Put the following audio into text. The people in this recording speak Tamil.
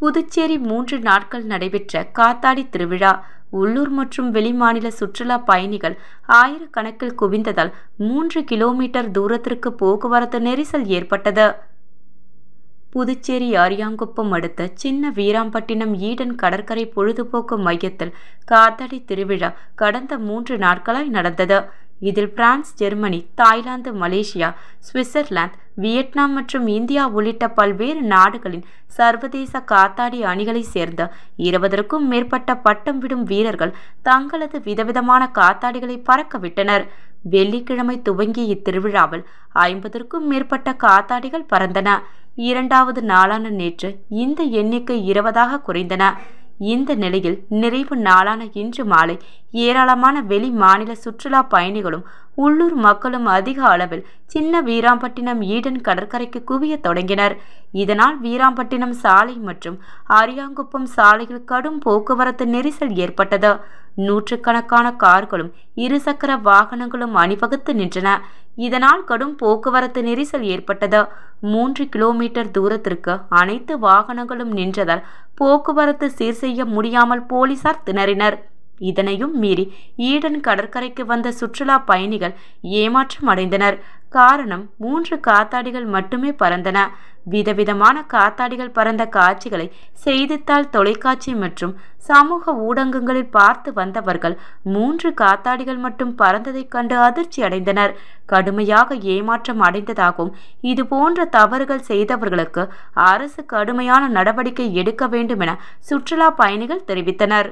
புதுச்சேரி மூன்று நாட்கள் நடைபெற்ற காத்தாடி திருவிழா உள்ளூர் மற்றும் வெளிமாநில சுற்றுலா பயணிகள் ஆயிரக்கணக்கில் குவிந்ததால் மூன்று கிலோமீட்டர் தூரத்திற்கு போக்குவரத்து நெரிசல் ஏற்பட்டது புதுச்சேரி ஆரியாங்குப்பம் அடுத்த சின்ன வீராம்பட்டினம் ஈடன் கடற்கரை பொழுதுபோக்கு மையத்தில் காத்தாடி திருவிழா கடந்த மூன்று நாட்களாய் நடந்தது இதில் France Germany Thailand Malaysia Switzerland Vietnam மற்றும் இந்தியா உள்ளிட்ட பல்வேறு நாடுகளின் சர்வதேச காத்தாடி அணிகளை சேர்ந்த இருபதற்கும் மேற்பட்ட பட்டம் விடும் வீரர்கள் தங்களது விதவிதமான காத்தாடிகளை பறக்கவிட்டனர் வெள்ளிக்கிழமை துவங்கிய இத்திருவிழாவில் ஐம்பதற்கும் மேற்பட்ட காத்தாடிகள் பறந்தன இரண்டாவது நாளான நேற்று இந்த எண்ணிக்கை இருபதாக குறைந்தன இந்த நிலையில் நிறைவு நாளான இன்று மாலை ஏராளமான வெளி மாநில சுற்றுலா பயணிகளும் உள்ளூர் மக்களும் அதிக அளவில் சின்ன வீராம்பட்டினம் ஈடன் கடற்கரைக்கு குவிய தொடங்கினர் இதனால் வீராம்பட்டினம் சாலை மற்றும் அரியாங்குப்பம் சாலையில் கடும் போக்குவரத்து நெரிசல் ஏற்பட்டது நூற்றுக்கணக்கான கார்களும் இருசக்கர வாகனங்களும் அணிவகுத்து நின்றன இதனால் கடும் போக்குவரத்து நெரிசல் ஏற்பட்டது மூன்று கிலோமீட்டர் தூரத்திற்கு அனைத்து வாகனங்களும் நின்றதால் போக்குவரத்து சீர் செய்ய முடியாமல் போலீசார் திணறினர் இதனையும் மீறி ஈடன் கடற்கரைக்கு வந்த சுற்றுலா பயணிகள் ஏமாற்றம் அடைந்தனர் காரணம் மூன்று காத்தாடிகள் மட்டுமே பறந்தன விதவிதமான காத்தாடிகள் பறந்த காட்சிகளை செய்தித்தாள் தொலைக்காட்சி மற்றும் சமூக ஊடகங்களில் பார்த்து வந்தவர்கள் மூன்று காத்தாடிகள் மட்டும் பறந்ததைக் கண்டு அதிர்ச்சி அடைந்தனர் கடுமையாக ஏமாற்றம் அடைந்ததாகவும் இது போன்ற தவறுகள் செய்தவர்களுக்கு அரசு கடுமையான நடவடிக்கை எடுக்க வேண்டும் என சுற்றுலா பயணிகள் தெரிவித்தனர்